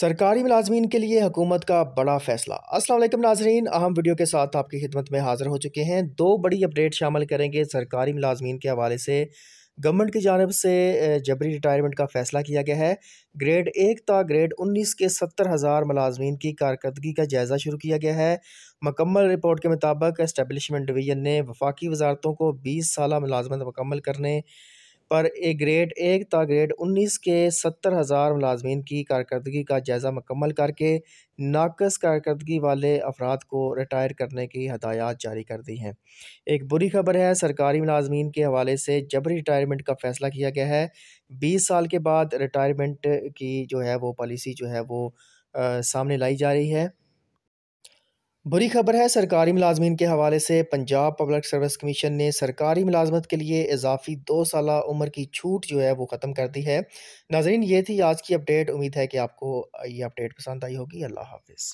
सरकारी मुलाजमीन के लिए हुकूमत का बड़ा फैसला असलम नाजरीन अहम वीडियो के साथ आपकी खिदमत में हाजिर हो चुके हैं दो बड़ी अपडेट शामिल करेंगे सरकारी मुलाजमीन के हवाले से गवर्नमेंट की जानब से जबरी रिटायरमेंट का फैसला किया गया है ग्रेड एक ता ग्रेड उन्नीस के सत्तर हज़ार मुलाजमीन की कारकर्दगी का जायज़ा शुरू किया गया है मकम्मल रिपोर्ट के मुताबिक इस्टेबलिशमेंट डिवीज़न ने वफाकी वजारतों को बीस साल मुलाजमत मकम्मल करने पर ए ग्रेड एक ता ग्रेड उन्नीस के सत्तर हज़ार मुलाजमीन की कारकर्दगी का जायज़ा मुकम्मल करके नाकस कारकर्दगी वाले अफराद को रिटायर करने की हदायत जारी कर दी हैं एक बुरी खबर है सरकारी मुलाजमीन के हवाले से जबरी रिटायरमेंट का फ़ैसला किया गया है बीस साल के बाद रिटायरमेंट की जो है वो पॉलिसी जो है वो आ, सामने लाई जा रही है बुरी खबर है सरकारी मुलाजमीन के हवाले से पंजाब पब्लिक सर्विस कमीशन ने सरकारी मुलाजमत के लिए इजाफी दो साल उम्र की छूट जो है वो ख़त्म कर दी है नाजरीन ये थी आज की अपडेट उम्मीद है कि आपको ये अपडेट पसंद आई होगी अल्लाह हाफिज़